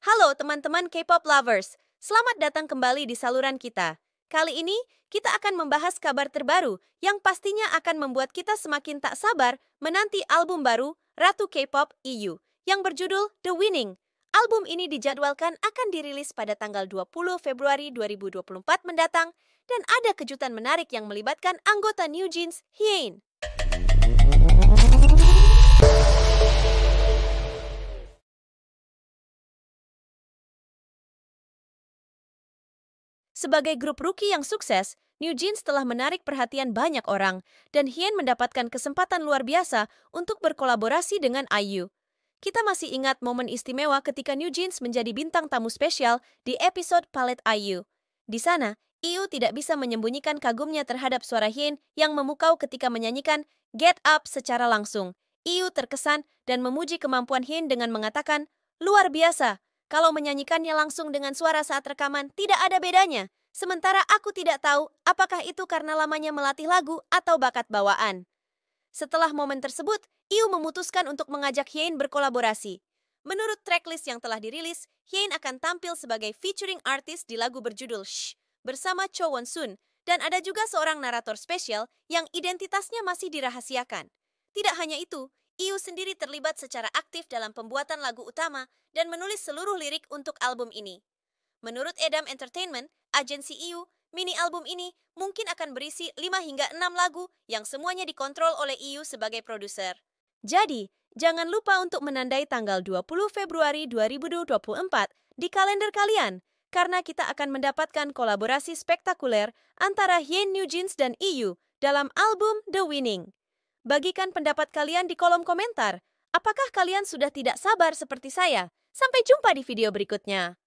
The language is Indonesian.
Halo teman-teman K-pop lovers, selamat datang kembali di saluran kita. Kali ini, kita akan membahas kabar terbaru yang pastinya akan membuat kita semakin tak sabar menanti album baru Ratu K-pop EU yang berjudul The Winning. Album ini dijadwalkan akan dirilis pada tanggal 20 Februari 2024 mendatang dan ada kejutan menarik yang melibatkan anggota New Jeans, Hyein. Sebagai grup rookie yang sukses, New Jeans telah menarik perhatian banyak orang, dan Hien mendapatkan kesempatan luar biasa untuk berkolaborasi dengan IU. Kita masih ingat momen istimewa ketika New Jeans menjadi bintang tamu spesial di episode Palette IU. Di sana, IU tidak bisa menyembunyikan kagumnya terhadap suara Hien yang memukau ketika menyanyikan Get Up secara langsung. IU terkesan dan memuji kemampuan Hien dengan mengatakan, Luar biasa, kalau menyanyikannya langsung dengan suara saat rekaman, tidak ada bedanya. Sementara aku tidak tahu apakah itu karena lamanya melatih lagu atau bakat bawaan. Setelah momen tersebut, Iu memutuskan untuk mengajak Hyein berkolaborasi. Menurut tracklist yang telah dirilis, Hyein akan tampil sebagai featuring artist di lagu berjudul Shh bersama Cho Won Sun dan ada juga seorang narator spesial yang identitasnya masih dirahasiakan. Tidak hanya itu, Iu sendiri terlibat secara aktif dalam pembuatan lagu utama dan menulis seluruh lirik untuk album ini. Menurut Edam Entertainment, agensi Iu, mini album ini mungkin akan berisi 5 hingga 6 lagu yang semuanya dikontrol oleh Iu sebagai produser. Jadi, jangan lupa untuk menandai tanggal 20 Februari 2024 di kalender kalian, karena kita akan mendapatkan kolaborasi spektakuler antara Hien New Jeans dan EU dalam album The Winning. Bagikan pendapat kalian di kolom komentar. Apakah kalian sudah tidak sabar seperti saya? Sampai jumpa di video berikutnya.